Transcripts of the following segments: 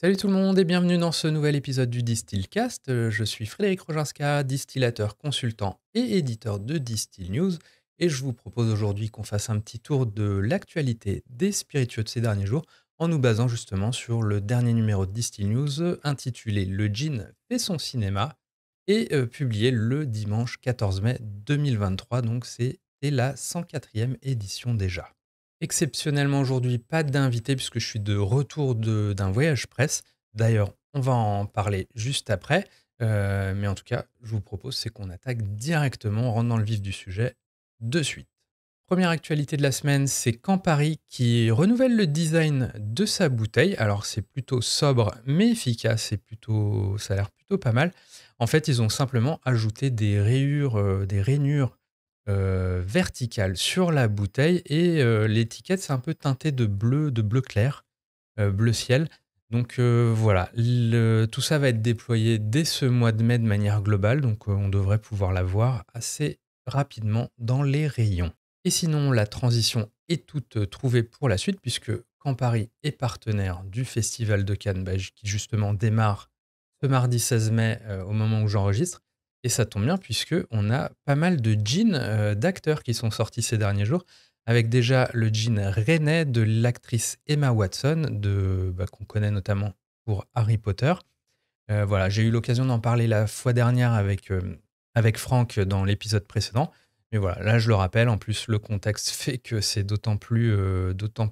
Salut tout le monde et bienvenue dans ce nouvel épisode du Distillcast. Euh, je suis Frédéric Rojinska, distillateur, consultant et éditeur de Distill News et je vous propose aujourd'hui qu'on fasse un petit tour de l'actualité des spiritueux de ces derniers jours en nous basant justement sur le dernier numéro de Distill News intitulé Le Jean fait son cinéma et euh, publié le dimanche 14 mai 2023. Donc c'était la 104e édition déjà exceptionnellement aujourd'hui pas d'invité puisque je suis de retour d'un voyage presse. D'ailleurs, on va en parler juste après. Euh, mais en tout cas, je vous propose, c'est qu'on attaque directement, rendant dans le vif du sujet de suite. Première actualité de la semaine, c'est Campari qui renouvelle le design de sa bouteille. Alors c'est plutôt sobre mais efficace, et plutôt, ça a l'air plutôt pas mal. En fait, ils ont simplement ajouté des rayures, euh, des rainures euh, verticale sur la bouteille et euh, l'étiquette c'est un peu teinté de bleu, de bleu clair, euh, bleu ciel. Donc voilà, tout ça va être déployé dès ce mois de mai de manière globale, donc on devrait pouvoir la voir assez rapidement dans les rayons. Et sinon, la transition est toute trouvée pour la suite, puisque quand Paris est partenaire du Festival de Cannes, bah, qui justement démarre ce mardi 16 mai au moment où j'enregistre, et ça tombe bien puisque on a pas mal de jeans euh, d'acteurs qui sont sortis ces derniers jours, avec déjà le jean rennais de l'actrice Emma Watson, bah, qu'on connaît notamment pour Harry Potter. Euh, voilà, j'ai eu l'occasion d'en parler la fois dernière avec, euh, avec Franck dans l'épisode précédent. Mais voilà, là je le rappelle, en plus le contexte fait que c'est d'autant plus,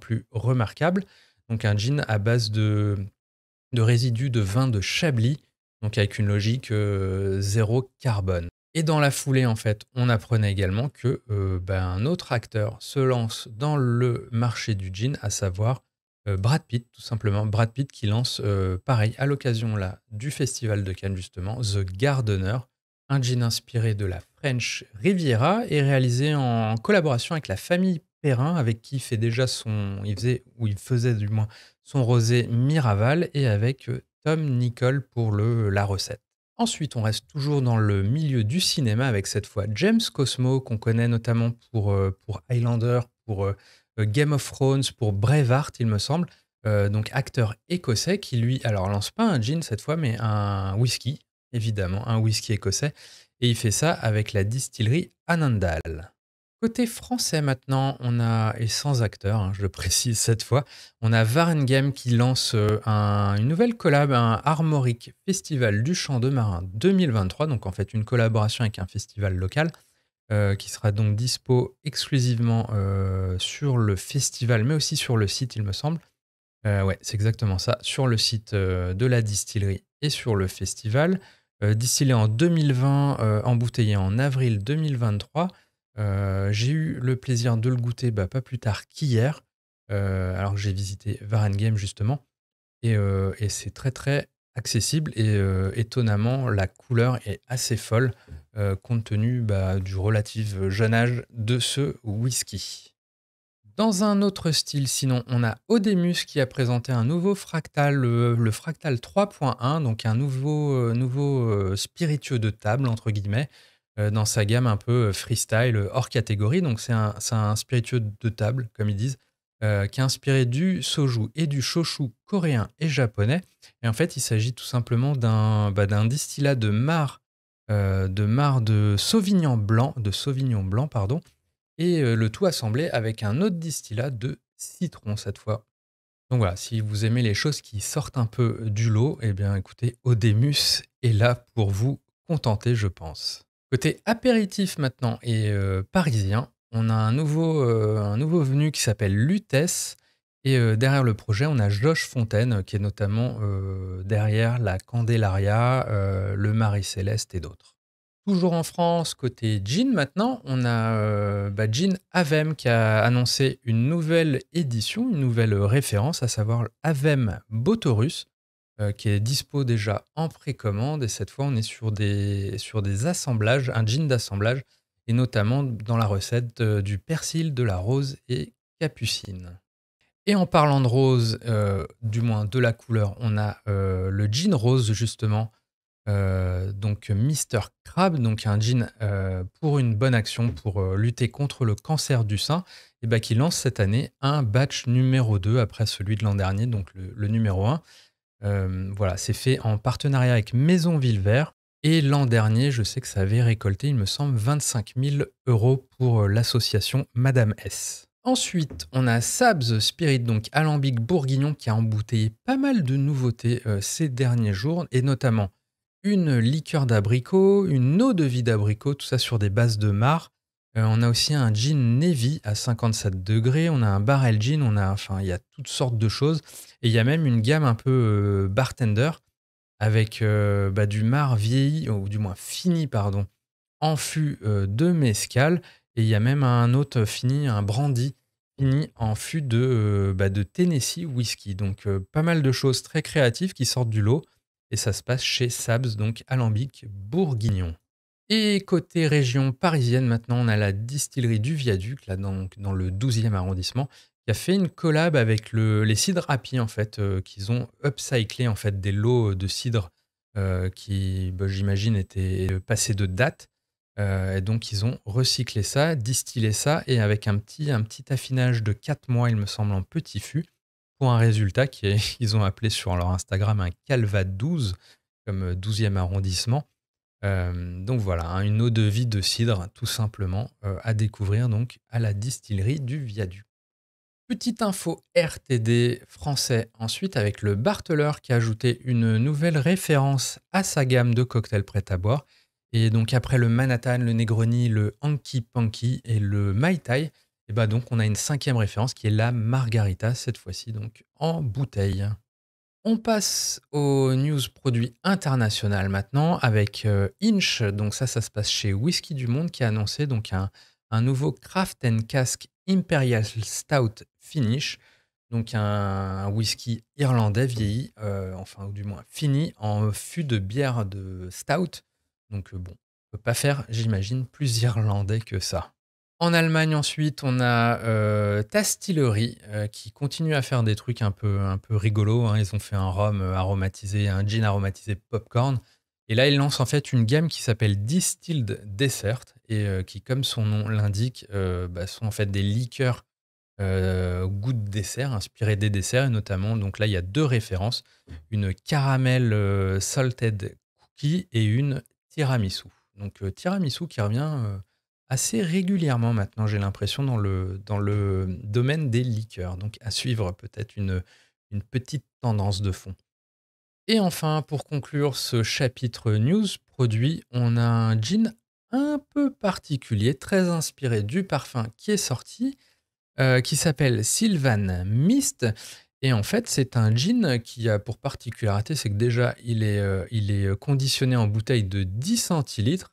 plus remarquable. Donc un jean à base de, de résidus de vin de Chablis donc avec une logique euh, zéro carbone. Et dans la foulée, en fait, on apprenait également que euh, ben, un autre acteur se lance dans le marché du jean, à savoir euh, Brad Pitt, tout simplement. Brad Pitt qui lance, pareil, à l'occasion là du festival de Cannes justement, The Gardener, un jean inspiré de la French Riviera et réalisé en collaboration avec la famille Perrin, avec qui il fait déjà son, il faisait ou il faisait du moins son rosé Miraval et avec Nicole pour le, la recette. Ensuite, on reste toujours dans le milieu du cinéma avec cette fois James Cosmo, qu'on connaît notamment pour, euh, pour Highlander, pour euh, euh, Game of Thrones, pour Braveheart, il me semble. donc, acteur écossais qui, lui, alors lance pas un gin cette fois, mais un whisky, évidemment, un whisky écossais. Et il fait ça avec la distillerie Anandal. Côté français maintenant, on a, et sans acteur, hein, je le précise cette fois, on a Varengame qui lance euh, une nouvelle collab, un Armorique Festival du Champ de Marin 2023, donc en fait une collaboration avec un festival local, euh, qui sera donc dispo exclusivement euh, sur le festival, mais aussi sur le site, il me semble. ouais, c'est exactement ça, sur le site de la distillerie et sur le festival. distillé en 2020, embouteillé en avril 2023. Euh, j'ai eu le plaisir de le goûter bah, pas plus tard qu'hier, euh, alors que j'ai visité Varengame Game justement. Euh, et, c'est très très accessible et étonnamment, la couleur est assez folle compte tenu bah, du relatif jeune âge de ce whisky. Dans un autre style, sinon, on a Odemus qui a présenté un nouveau fractal, le, fractal 3.1, donc un nouveau, nouveau spiritueux de table, entre guillemets, euh, dans sa gamme un peu euh, freestyle, euh, hors catégorie. Donc c'est un, spiritueux de table, comme ils disent, qui est inspiré du soju et du chouchou coréen et japonais. Et en fait, il s'agit tout simplement d'un bah, distillat de marre, de marc de sauvignon blanc, de sauvignon blanc, pardon, et le tout assemblé avec un autre distillat de citron cette fois. Donc voilà, si vous aimez les choses qui sortent un peu du lot, eh bien écoutez, Odemus est là pour vous contenter, je pense. Côté apéritif maintenant et euh, parisien, on a un nouveau, euh, venu qui s'appelle Lutès Et euh, derrière le projet, on a Josh Fontaine, qui est notamment derrière la Candelaria, le Marie Céleste et d'autres. Toujours en France, côté Jean maintenant, on a bah, Jean Avem qui a annoncé une nouvelle édition, une nouvelle référence, à savoir Avem Botorus, euh, qui est dispo déjà en précommande. Et cette fois, on est sur des, sur des assemblages, un jean d'assemblage, et notamment dans la recette euh, du persil, de la rose et capucine. Et en parlant de rose, euh, du moins de la couleur, on a le jean rose justement, donc Mr. Crab, donc un jean pour une bonne action pour lutter contre le cancer du sein, et bah, qui lance cette année un batch numéro 2 après celui de l'an dernier, donc le numéro 1. Euh, voilà, c'est fait en partenariat avec Maison Villevert Et l'an dernier, je sais que ça avait récolté, il me semble, 25 000 euros pour euh, l'association Madame S. Ensuite, on a Sabs Spirit, donc Alambic Bourguignon, qui a embouteillé pas mal de nouveautés euh, ces derniers jours, et notamment une liqueur d'abricot, une eau de vie d'abricot, tout ça sur des bases de mar. Euh, on a aussi un jean Navy à 57 degrés, on a un barrel jean, on a, il y a toutes sortes de choses. Et il y a même une gamme un peu euh, bartender avec euh, bah, du mar vieilli, ou du moins fini, pardon, en fût de mescal. Et il y a même un autre fini, un brandy fini en fût de, bah, de Tennessee whisky. Donc pas mal de choses très créatives qui sortent du lot. Et ça se passe chez Sabs, donc Alambic Bourguignon. Et côté région parisienne, maintenant, on a la distillerie du Viaduc, là, dans, dans le 12e arrondissement, qui a fait une collab avec les cidres en fait, euh, qu'ils ont upcyclé, en fait, des lots de cidre euh, qui, bah, j'imagine, étaient passés de date. Euh, et donc, ils ont recyclé ça, distillé ça, et avec un petit, un petit affinage de 4 mois, il me semble, en petit fût, pour un résultat qu'ils ont appelé sur leur Instagram un Calva 12, comme 12e arrondissement. Euh, donc voilà, hein, une eau de vie de cidre, tout simplement, euh, à découvrir donc à la distillerie du Viaduc. Petite info RTD français ensuite avec le Barteleur qui a ajouté une nouvelle référence à sa gamme de cocktails prêts à boire. Et donc après le Manhattan, le Negroni, le Anki Panky et le Mai Tai, et eh ben donc on a une cinquième référence qui est la Margarita cette fois-ci donc en bouteille. On passe aux news produits internationaux maintenant avec euh, Inch. Donc ça, ça se passe chez Whisky du Monde qui a annoncé donc un, nouveau Craft and Cask Imperial Stout Finish. Donc un, whisky irlandais vieilli, euh, enfin ou du moins fini en fût de bière de stout. Donc euh, bon, on peut pas faire, j'imagine, plus irlandais que ça. En Allemagne ensuite, on a euh, Tastillery euh, qui continue à faire des trucs un peu, un peu rigolos. Hein. Ils ont fait un rhum euh, aromatisé, un gin aromatisé popcorn. Et là, ils lancent en fait une gamme qui s'appelle Distilled Dessert et euh, qui, comme son nom l'indique, bah, sont en fait des liqueurs goût de dessert, inspirés des desserts. Et notamment, donc là, il y a deux références, une caramel salted cookie et une tiramisu. Donc tiramisu qui revient assez régulièrement maintenant, j'ai l'impression, dans le, dans le domaine des liqueurs. Donc à suivre peut-être une, une petite tendance de fond. Et enfin, pour conclure ce chapitre news produit, on a un jean un peu particulier, très inspiré du parfum qui est sorti, euh, qui s'appelle Sylvan Mist. Et en fait, c'est un jean qui a pour particularité, c'est que déjà, il est, euh, il est conditionné en bouteille de 10 centilitres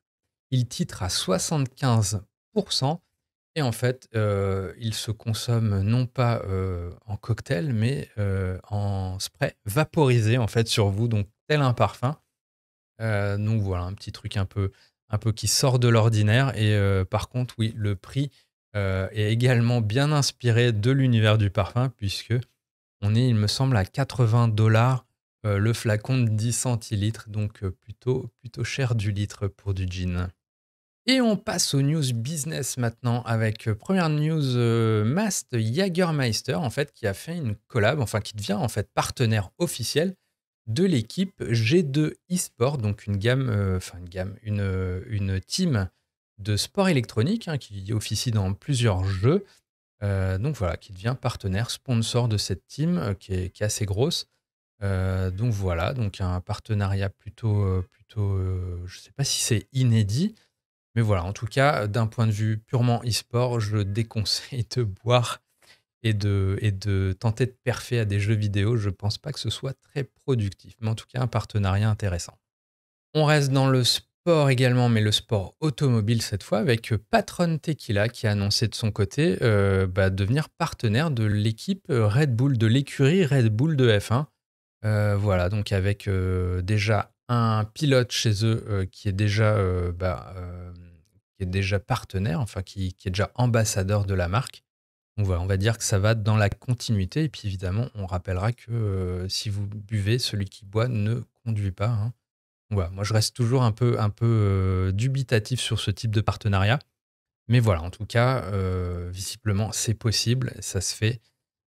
il titre à 75%. Et en fait, euh, il se consomme non pas euh, en cocktail, mais euh, en spray vaporisé en fait sur vous, donc tel un parfum. donc voilà, un petit truc un peu, un peu qui sort de l'ordinaire. Et par contre, oui, le prix est également bien inspiré de l'univers du parfum, puisque on est, il me semble, à 80 dollars le flacon de 10 centilitres, donc plutôt, plutôt cher du litre pour du gin. Et on passe aux news business maintenant avec euh, première news euh, Mast Jagermeister en fait qui a fait une collab, enfin qui devient en fait partenaire officiel de l'équipe G2 eSport, donc une gamme, euh, enfin une gamme, une, team de sport électronique hein, qui officie dans plusieurs jeux. donc voilà, qui devient partenaire, sponsor de cette team qui est, assez grosse. donc voilà, donc un partenariat plutôt, plutôt, je ne sais pas si c'est inédit, mais voilà, en tout cas, euh, d'un point de vue purement e-sport, je déconseille de boire et de, et de tenter de perfer à des jeux vidéo. Je ne pense pas que ce soit très productif, mais en tout cas, un partenariat intéressant. On reste dans le sport également, mais le sport automobile cette fois, avec Patron Tequila qui a annoncé de son côté euh, bah, devenir partenaire de l'équipe Red Bull, de l'écurie Red Bull de F1. Euh, voilà, donc avec déjà un pilote chez eux qui est déjà bah, déjà partenaire, enfin qui, est déjà ambassadeur de la marque. On va, on va dire que ça va dans la continuité. Et puis évidemment, on rappellera que euh, si vous buvez, celui qui boit ne conduit pas. Hein. Voilà, moi, je reste toujours un peu, euh, dubitatif sur ce type de partenariat. Mais voilà, en tout cas, euh, visiblement, c'est possible, ça se fait.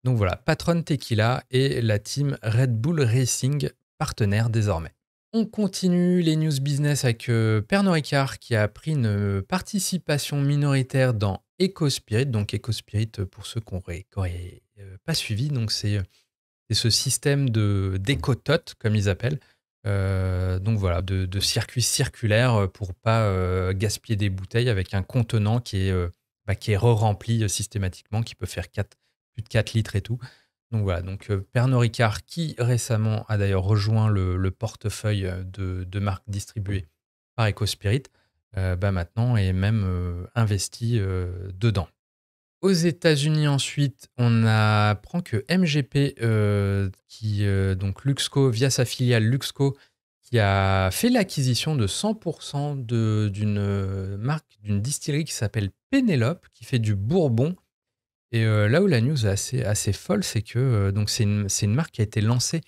Donc voilà, Patron Tequila et la team Red Bull Racing, partenaires désormais. On continue les news business avec euh, Pernod Ricard qui a pris une euh, participation minoritaire dans EcoSpirit. Donc EcoSpirit, euh, pour ceux qui n'auraient pas suivi, donc c'est ce système d'écotote, comme ils appellent. donc voilà, de, circuit circuits circulaires pour pas gaspiller des bouteilles avec un contenant qui est, bah, re-rempli systématiquement, qui peut faire plus de 4 litres et tout. Donc voilà, donc euh, Pernod Ricard, qui récemment a d'ailleurs rejoint le, portefeuille euh, de, marques distribuées par EcoSpirit, euh, bah, maintenant est même investi dedans. Aux États-Unis ensuite, on apprend que MGP, qui donc Luxco via sa filiale Luxco, qui a fait l'acquisition de 100% d'une marque, d'une distillerie qui s'appelle Pénélope, qui fait du Bourbon et euh, là où la news est assez, folle, c'est que euh, donc c'est une, marque qui a été lancée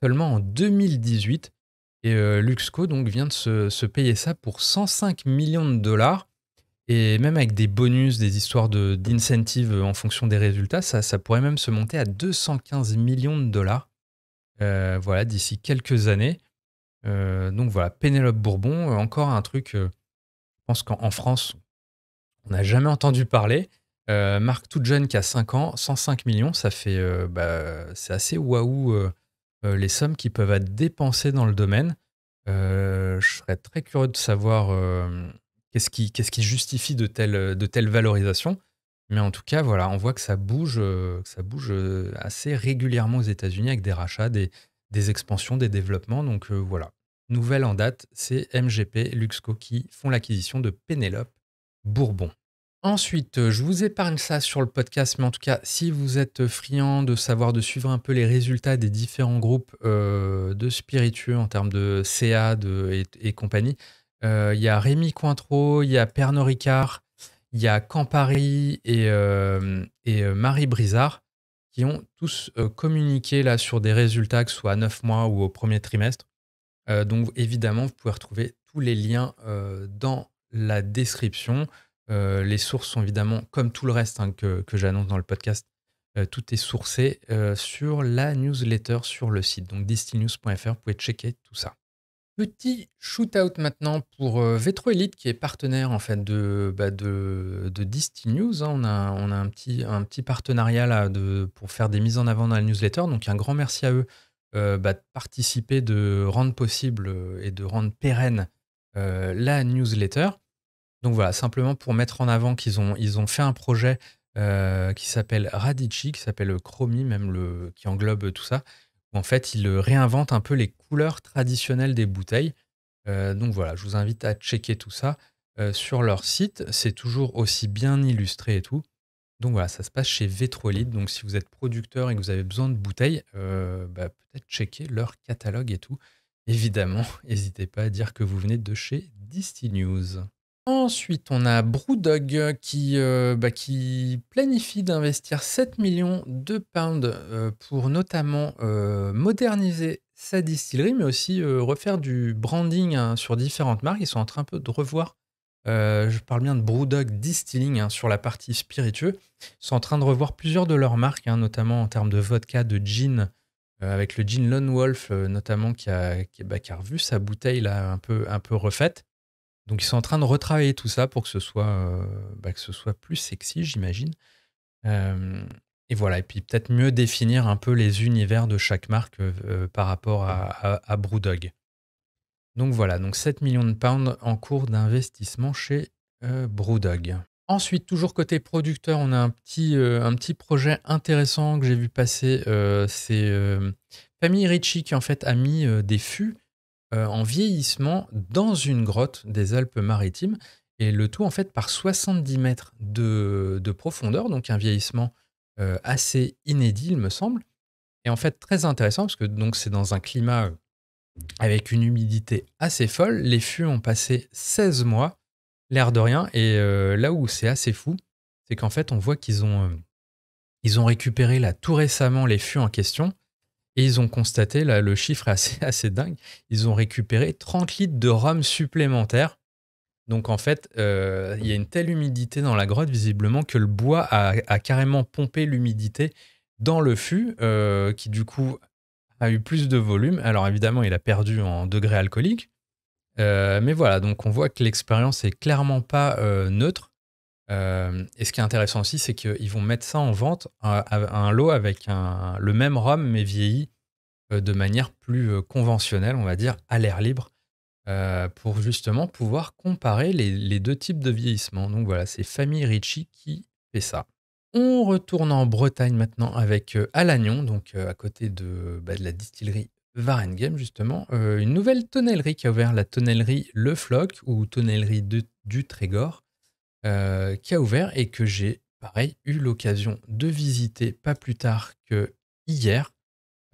seulement en 2018. Et euh, Luxco donc, vient de se, payer ça pour 105 millions de dollars. Et même avec des bonus, des histoires d'incentives en fonction des résultats, ça, pourrait même se monter à 215 millions de dollars. voilà, d'ici quelques années. donc voilà, Pénélope Bourbon, encore un truc, je pense qu'en France, on n'a jamais entendu parler. Euh, Marc jeune qui a 5 ans, 105 millions, ça fait, euh, bah, c'est assez waouh euh, les sommes qui peuvent être dépensées dans le domaine. je serais très curieux de savoir qu'est-ce qui, justifie de telles valorisations Mais en tout cas, voilà, on voit que ça bouge, ça bouge assez régulièrement aux États-Unis avec des rachats, des, des expansions, des développements. Donc voilà. Nouvelle en date, c'est MGP, Luxco qui font l'acquisition de Pénélope Bourbon. Ensuite, euh, je vous épargne ça sur le podcast, mais en tout cas, si vous êtes euh, friand de savoir, de suivre un peu les résultats des différents groupes euh, de spiritueux en termes de CA et, compagnie, il y a Rémi Cointreau, il y a Pernod Ricard, il y a Campari et, Marie Brizard qui ont tous communiqué là sur des résultats, que ce soit à 9 mois ou au premier trimestre. donc évidemment, vous pouvez retrouver tous les liens dans la description. Euh, les sources sont évidemment, comme tout le reste hein, que, j'annonce dans le podcast, euh, tout est sourcé euh, sur la newsletter sur le site, donc distillnews.fr, vous pouvez checker tout ça. Petit shoot-out maintenant pour Vetro Elite qui est partenaire en fait de, bah, hein. On, a, un, petit, partenariat pour faire des mises en avant dans la newsletter. Donc un grand merci à eux bah, de participer, de rendre possible et de rendre pérenne la newsletter. Donc voilà, simplement pour mettre en avant qu'ils ont, ils ont fait un projet euh, qui s'appelle Radici, qui s'appelle Chromie, même le, qui englobe tout ça, en fait ils réinventent un peu les couleurs traditionnelles des bouteilles. Euh, donc voilà, je vous invite à checker tout ça euh, sur leur site. C'est toujours aussi bien illustré et tout. Donc voilà, ça se passe chez Vetrolite. Donc si vous êtes producteur et que vous avez besoin de bouteilles, bah, peut-être checker leur catalogue et tout. Évidemment, n'hésitez pas à dire que vous venez de chez Disty News. Ensuite, on a Brewdog qui, euh, bah, planifie d'investir 7 millions de pounds euh, pour notamment euh, moderniser sa distillerie, mais aussi refaire du branding hein, sur différentes marques. Ils sont en train un peu de revoir, je parle bien de Brewdog Distilling hein, sur la partie spiritueux. Ils sont en train de revoir plusieurs de leurs marques, hein, notamment en termes de vodka, de gin, avec le gin Lone Wolf notamment bah, qui a, revu sa bouteille là, un peu refaite. Donc ils sont en train de retravailler tout ça pour que ce soit, euh, bah, que ce soit plus sexy, j'imagine. Euh, et voilà, et puis peut-être mieux définir un peu les univers de chaque marque euh, par rapport à, à, Donc voilà, donc 7 millions de pounds en cours d'investissement chez Brewdog. Ensuite, toujours côté producteur, on a un petit, un petit projet intéressant que j'ai vu passer. C'est Famille Ritchie qui en fait a mis des fûts euh, en vieillissement dans une grotte des Alpes-Maritimes. Et le tout, en fait, par 70 mètres de, profondeur, donc un vieillissement euh, assez inédit, il me semble. Et en fait, très intéressant, parce que donc c'est dans un climat euh, avec une humidité assez folle. Les fûts ont passé 16 mois, l'air de rien. Et là où c'est assez fou, c'est qu'en fait, on voit qu'ils ont, ils ont récupéré là tout récemment les fûts en question. Et ils ont constaté, là, le chiffre est assez, assez dingue, ils ont récupéré 30 litres de rhum supplémentaire. Donc en fait, euh, il y a une telle humidité dans la grotte, visiblement, que le bois a, carrément pompé l'humidité dans le fût, euh, qui du coup a eu plus de volume. Alors évidemment, il a perdu en degré alcoolique. Euh, mais voilà, donc on voit que l'expérience n'est clairement pas neutre. Euh, et ce qui est intéressant aussi, c'est qu'ils vont mettre ça en vente un lot avec le même rhum, mais vieilli euh, de manière plus euh, conventionnelle, on va dire, à l'air libre, pour justement pouvoir comparer les, deux types de vieillissement. Donc voilà, c'est Famille Ricci qui fait ça. On retourne en Bretagne maintenant avec Alagnon, donc à côté de, bah, la distillerie Varengame, justement, une nouvelle tonnellerie qui a ouvert, la tonnellerie Le Floc ou tonnellerie du Trégor. Euh, qui a ouvert et que j'ai, pareil, eu l'occasion de visiter pas plus tard que hier.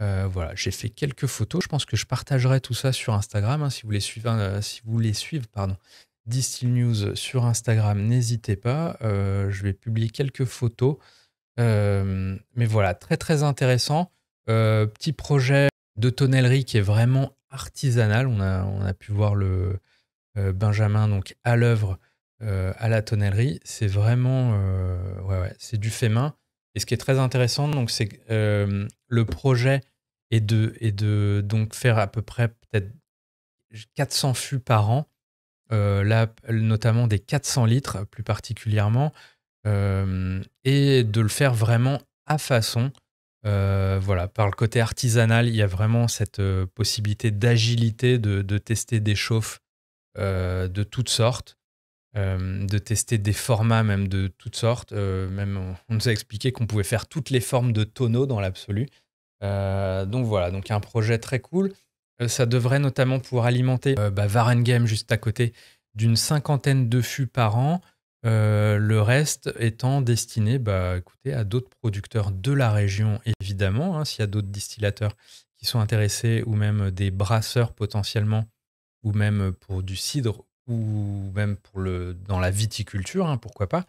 Euh, voilà, j'ai fait quelques photos. Je pense que je partagerai tout ça sur Instagram. Hein. si vous les suivez, euh, si vous les suivez, pardon, Distill News sur Instagram, n'hésitez pas. je vais publier quelques photos. mais voilà, très très intéressant. petit projet de tonnellerie qui est vraiment artisanal. On a, on a pu voir le Benjamin donc à l'œuvre euh, à la tonnellerie. C'est vraiment euh, c'est du fait main. Et ce qui est très intéressant, donc, c'est que euh, le projet est de, est de donc faire à peu près peut-être 400 fûts par an, là, notamment des 400 litres plus particulièrement, et de le faire vraiment à façon. voilà, par le côté artisanal, il y a vraiment cette possibilité d'agilité, de, tester des chauffes de toutes sortes. Euh, de tester des formats même de toutes sortes. Euh, même on, nous a expliqué qu'on pouvait faire toutes les formes de tonneaux dans l'absolu. Euh, donc voilà, donc un projet très cool. ça devrait notamment pouvoir alimenter bah, juste à côté d'une cinquantaine de fûts par an. le reste étant destiné bah, écoutez, à d'autres producteurs de la région, évidemment, hein, s'il y a d'autres distillateurs qui sont intéressés, ou même des brasseurs potentiellement, ou même pour du cidre ou même pour le, dans la viticulture, hein, pourquoi pas,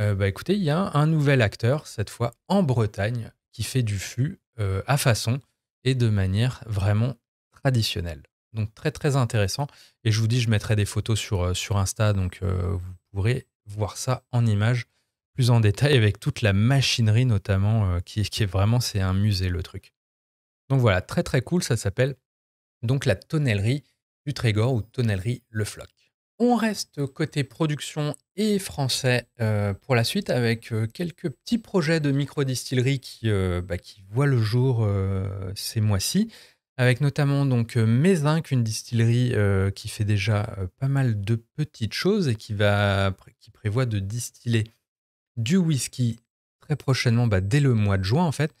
euh, bah écoutez, il y a un nouvel acteur, cette fois en Bretagne, qui fait du fût euh, à façon et de manière vraiment traditionnelle. Donc très très intéressant. Et je vous dis, je mettrai des photos sur, euh, sur Insta, donc vous pourrez voir ça en images plus en détail avec toute la machinerie notamment, qui, qui est vraiment, c'est un musée le truc. Donc voilà, très très cool, ça s'appelle donc la tonnellerie du Trégor ou tonnellerie Le Floc. On reste côté production et français euh, pour la suite avec euh, quelques petits projets de micro-distillerie qui, euh, bah, voient le jour ces mois-ci, avec notamment donc Mézinc, une distillerie qui fait déjà pas mal de petites choses et qui, prévoit de distiller du whisky très prochainement, bah, dès le mois de juin en fait,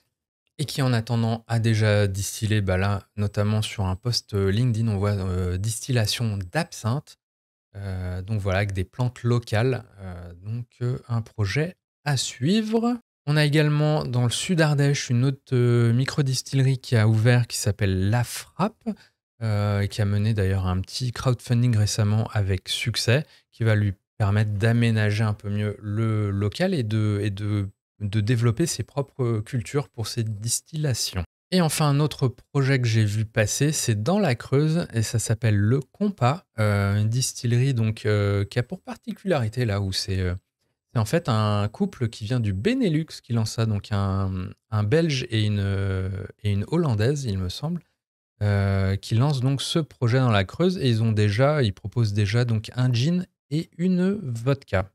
et qui en attendant a déjà distillé, bah, notamment sur un post LinkedIn, on voit distillation d'absinthe euh, donc voilà, avec des plantes locales. Euh, donc euh, un projet à suivre. On a également dans le sud Ardèche une autre microdistillerie qui a ouvert qui s'appelle La Frappe et qui a mené d'ailleurs un petit crowdfunding récemment avec succès qui va lui permettre d'aménager un peu mieux le local et de développer ses propres cultures pour ses distillations. Et enfin, un autre projet que j'ai vu passer, c'est dans la Creuse et ça s'appelle Le Compas, euh, une distillerie donc, euh, qui a pour particularité là où euh, c'est en fait un couple qui vient du Benelux qui lance ça, donc un, Belge et une, et une Hollandaise, il me semble, qui lance donc ce projet dans la Creuse et ils ont déjà, ils proposent déjà donc un gin et une vodka.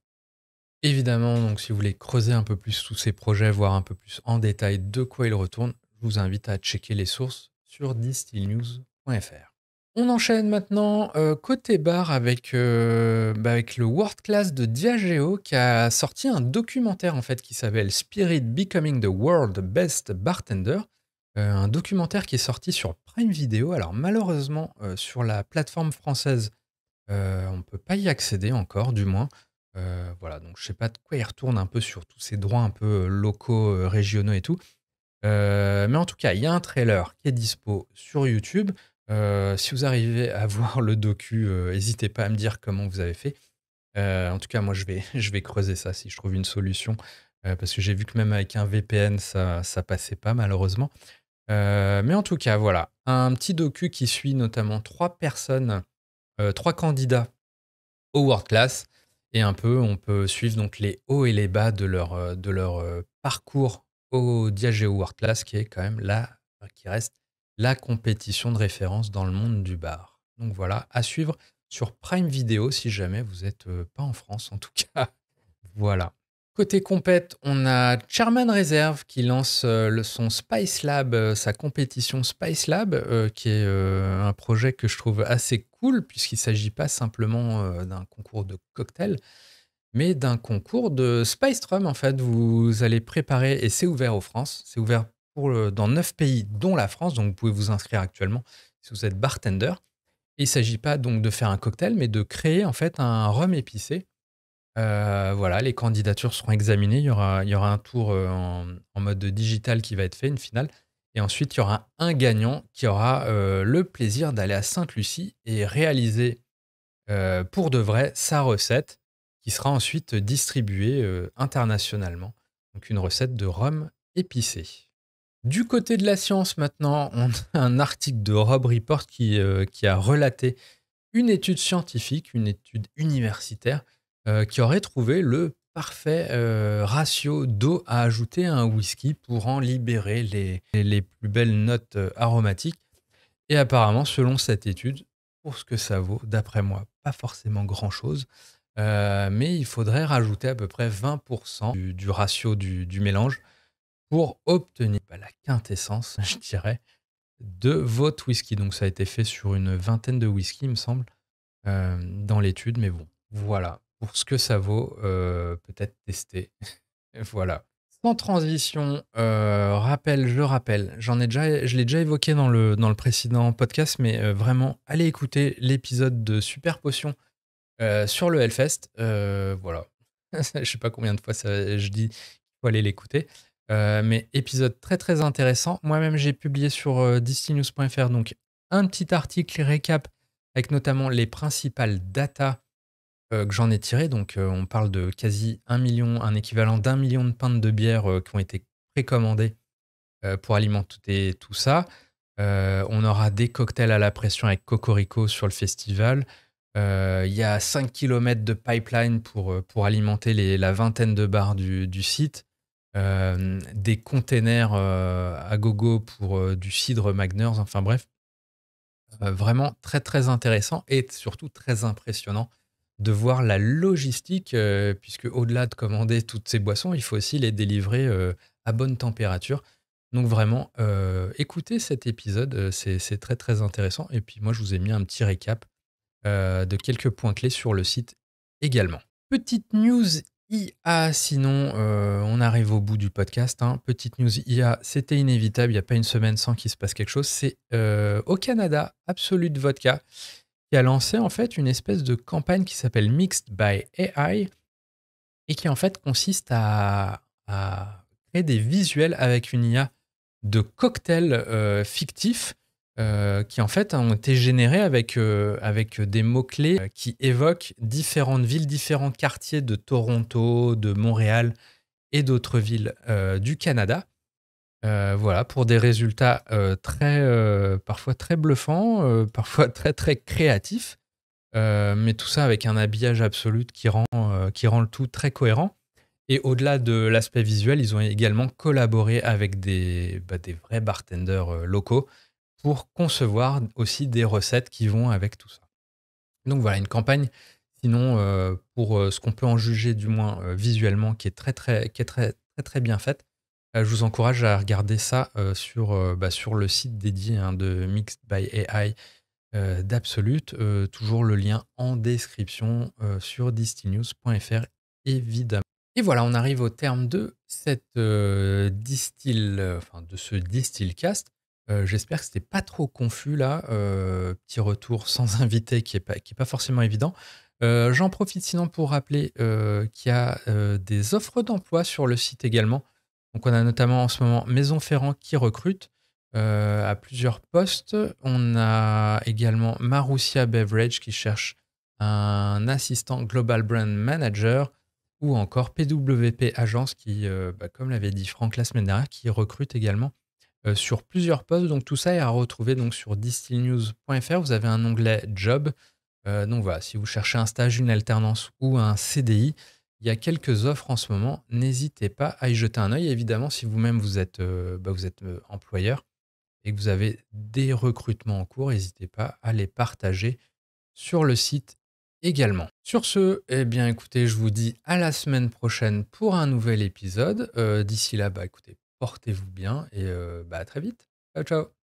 Évidemment, donc si vous voulez creuser un peu plus tous ces projets, voir un peu plus en détail de quoi ils retournent, je vous invite à checker les sources sur distillnews.fr. On enchaîne maintenant euh, côté bar avec, euh, bah, avec le World Class de Diageo qui a sorti un documentaire en fait qui s'appelle Spirit Becoming the World Best Bartender. Euh, un documentaire qui est sorti sur Prime Video. Alors malheureusement sur la plateforme française on ne peut pas y accéder encore du moins. voilà donc je sais pas de quoi il retourne un peu sur tous ces droits un peu locaux, régionaux et tout. Euh, mais en tout cas, il y a un trailer qui est dispo sur YouTube. Euh, si vous arrivez à voir le docu, euh, n'hésitez pas à me dire comment vous avez fait. en tout cas, moi, je vais, je vais creuser ça si je trouve une solution. parce que j'ai vu que même avec un VPN, ça, ça passait pas, malheureusement. mais en tout cas, voilà. Un petit docu qui suit notamment trois personnes, trois candidats au World Class et un peu on peut suivre donc les hauts et les bas de leur, de leur parcours au Diageo World Class, qui est quand même la, qui reste la compétition de référence dans le monde du bar. Donc voilà, à suivre sur Prime Video si jamais vous n'êtes euh, pas en France en tout cas. voilà. Côté compète, on a Chairman Reserve qui lance euh, son Spice Lab, euh, sa compétition Spice Lab, qui est un projet que je trouve assez cool puisqu'il ne s'agit pas simplement d'un concours de cocktail, mais d'un concours de Spice rum En fait, vous allez préparer, et c'est ouvert aux France, c'est ouvert pour dans neuf pays, dont la France, donc vous pouvez vous inscrire actuellement si vous êtes bartender. il ne s'agit pas donc de faire un cocktail, mais de créer en fait un rhum épicé. Euh, voilà, les candidatures seront examinées. Il y aura, un tour euh, en, mode digital qui va être fait, une finale. Et ensuite, il y aura un gagnant qui aura euh, le plaisir d'aller à Sainte-Lucie et réaliser pour de vrai sa recette sera ensuite distribué euh, internationalement. Donc une recette de rhum épicé. Du côté de la science maintenant, on a un article de Rob Report euh, qui, a relaté une étude scientifique, une étude universitaire, euh, qui aurait trouvé le parfait ratio d'eau à ajouter à un whisky pour en libérer les plus belles notes aromatiques. Et apparemment, selon cette étude, pour ce que ça vaut, d'après moi, pas forcément grand-chose. Euh, mais il faudrait rajouter à peu près 20% du, ratio du, mélange pour obtenir bah, la quintessence, je dirais, de votre whisky. Donc ça a été fait sur une vingtaine de whisky, il me semble, euh, dans l'étude. Mais bon, voilà, pour ce que ça vaut, euh, peut-être tester. voilà. Sans transition, rappel, je rappelle, j'en ai déjà, je l'ai déjà évoqué dans dans le précédent podcast, mais vraiment, allez écouter l'épisode de Super Potion euh, sur le Hellfest. Euh, voilà. je sais pas combien de fois je dis qu'il faut aller l'écouter. Euh, mais épisode très très intéressant. Moi-même, j'ai publié sur disneynews.fr donc un petit article récap avec notamment les principales datas que j'en ai tirées. Donc, on parle de quasi un million, un équivalent d'un million de pintes de bière qui ont été précommandées pour alimenter tout ça. on aura des cocktails à la pression avec Cocorico sur le festival. Euh, il y a 5 km de pipeline pour, euh, pour alimenter la vingtaine de bars du, site. Euh, des containers à gogo pour du cidre Magners, enfin bref, vraiment très très intéressant et surtout très impressionnant de voir la logistique, puisque au-delà de commander toutes ces boissons, il faut aussi les délivrer à bonne température. Donc vraiment, écoutez cet épisode, c'est très très intéressant. Et puis moi, je vous ai mis un petit récap euh, de quelques points clés sur le site également. Petite news IA, sinon euh, on arrive au bout du podcast. Hein. Petite news IA, c'était inévitable, il n'y a pas une semaine sans qu'il se passe quelque chose. C'est euh, au Canada, Absolute Vodka, qui a lancé en fait une espèce de campagne qui s'appelle Mixed by AI et qui en fait consiste à, créer des visuels avec une IA de cocktails fictif. Euh, qui en fait ont été générés avec, euh, avec des mots-clés euh, qui évoquent différentes villes, différents quartiers de Toronto, de Montréal et d'autres villes du Canada. voilà, pour des résultats très, parfois très bluffants, parfois très, très créatifs. mais tout ça avec un habillage absolu qui rend, qui rend le tout très cohérent. Et au-delà de l'aspect visuel, ils ont également collaboré avec des, bah, des vrais bartenders locaux pour concevoir aussi des recettes qui vont avec tout ça. Donc voilà, une campagne, sinon, euh, pour euh, ce qu'on peut en juger, du moins euh, visuellement, qui est très très, qui est très, très, très bien faite. je vous encourage à regarder ça sur, bah, sur le site dédié hein, de Mixed by AI d'Absolute. toujours le lien en description sur distinews.fr, évidemment. Et voilà, on arrive au terme de cette de ce distillcast. Euh, j'espère que c'était pas trop confus là. Euh, petit retour sans invité qui est pas, qui est pas forcément évident. Euh, j'en profite sinon pour rappeler qu'il y a des offres d'emploi sur le site également. Donc on a notamment en ce moment Maison Ferrand qui recrute à plusieurs postes. On a également Marussia Beverage qui cherche un assistant Global Brand Manager ou encore PWP Agence qui, bah, comme l'avait dit Franck la semaine dernière, qui recrute également euh, sur plusieurs postes. Donc tout ça est à retrouver donc sur distillnews.fr. Vous avez un onglet job. Euh, donc voilà, si vous cherchez un stage, une alternance ou un CDI, il y a quelques offres en ce moment. N'hésitez pas à y jeter un œil. Évidemment, si vous-même vous êtes, euh, bah, vous êtes employeur et que vous avez des recrutements en cours, n'hésitez pas à les partager sur le site également. Sur ce, eh bien écoutez, je vous dis à la semaine prochaine pour un nouvel épisode. D'ici là, bah, écoutez, portez-vous bien et euh, bah, à très vite. Ciao, ciao